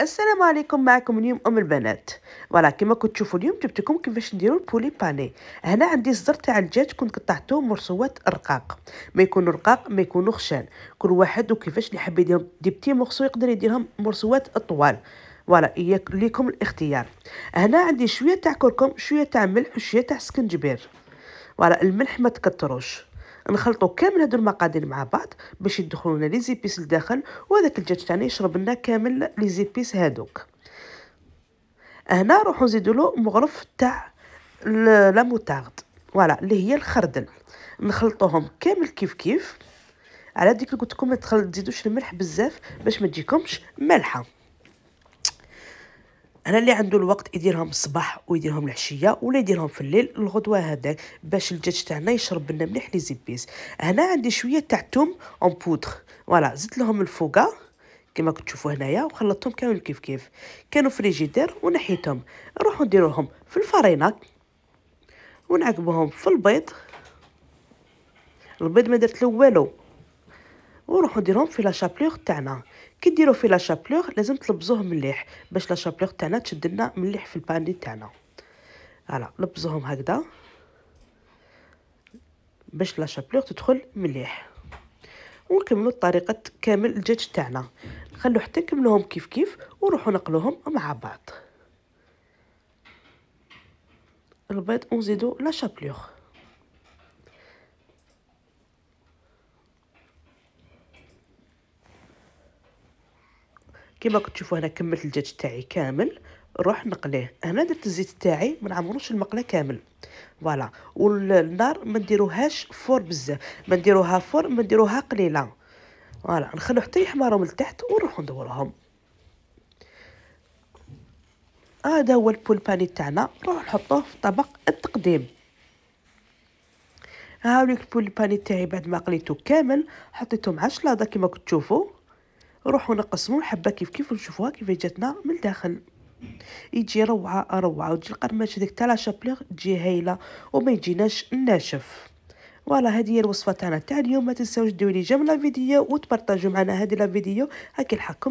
السلام عليكم معكم اليوم ام البنات فوالا كما كنت تشوفوا اليوم جبت لكم كيفاش نديروا البولي باني هنا عندي الزر تاع الدجاج كنت قطعته مرصوات رقاق ما يكونوا رقاق ما يكونوا خشان كل واحد وكيفاش اللي حاب دي بتي مرصو يقدر يديرهم مرصوات طوال فوالا ليكم الاختيار هنا عندي شويه تاع كركم شويه تاع ملح وشويه تاع سكنجبير فوالا الملح ما تكتروش نخلطوا كامل هادو المقادير مع بعض باش يدخلوا لنا لي زيبيس لداخل وهذاك الدجاج تاعنا يشرب لنا كامل لي زيبيس هادوك هنا نروحوا نزيدوا له مغرف تاع لا موتارد فوالا اللي هي الخردل نخلطوهم كامل كيف كيف على ديك اللي قلت لكم ما تزيدوش الملح بزاف باش ما تجيكمش مالحه انا اللي عنده الوقت يديرهم الصباح ويديرهم العشيه ولا يديرهم في الليل الغدوه هذاك باش الدجاج تاعنا يشرب لنا مليح لي زيبيس هنا عندي شويه تاع الثوم اون بودغ فوالا زدت لهم الفوقه كما تشوفوا هنايا وخلطتهم كامل كيف كيف كانوا فريجيدير ونحيتهم نروحوا نديروهم في الفرينه ونعقبوهم في البيض البيض ما درت له والو ونروحو نديرهم في لاشابلوغ تاعنا كي ديرو في لاشابلوغ لازم تلبزوه مليح باش لاشابلوغ تاعنا تشد لنا مليح في الباني تاعنا فوالا لبزوهم هكذا باش لاشابلوغ تدخل مليح ونكملو طريقه كامل الدجاج تاعنا نخلو حتى نكملوهم كيف كيف ونروحو نقلوهم مع بعض البيض ونزيدو لاشابلوغ كما تشوفوا هنا كملت الدجاج تاعي كامل نروح نقليه هنا درت الزيت تاعي ما نعمروش المقله كامل فوالا والنار ما نديروهاش فور بزاف ما نديروها فور ما نديروها قليله فوالا نخلو حتى يحمروا من التحت ونروحوا ندورهم هذا آه هو البولباني تاعنا نروح نحطوه في طبق التقديم هاوليك البولباني تاعي بعد ما قليته كامل حطيته مع الشلاضه كما كتشوفوا نروحو نقسمو الحبه كيف كيف ونشوفوها كيف جاتنا من الداخل يجي روعه روعه وتجي القرمش هذيك تاع لا شابليغ تجي هايله وما يجيناش ناشف فوالا هذه هي الوصفه تاعنا تاع اليوم ما تنساوش ديروا لي جيم لا فيديو وتبارطاجوا معنا هذه لا فيديو هاكي الحكم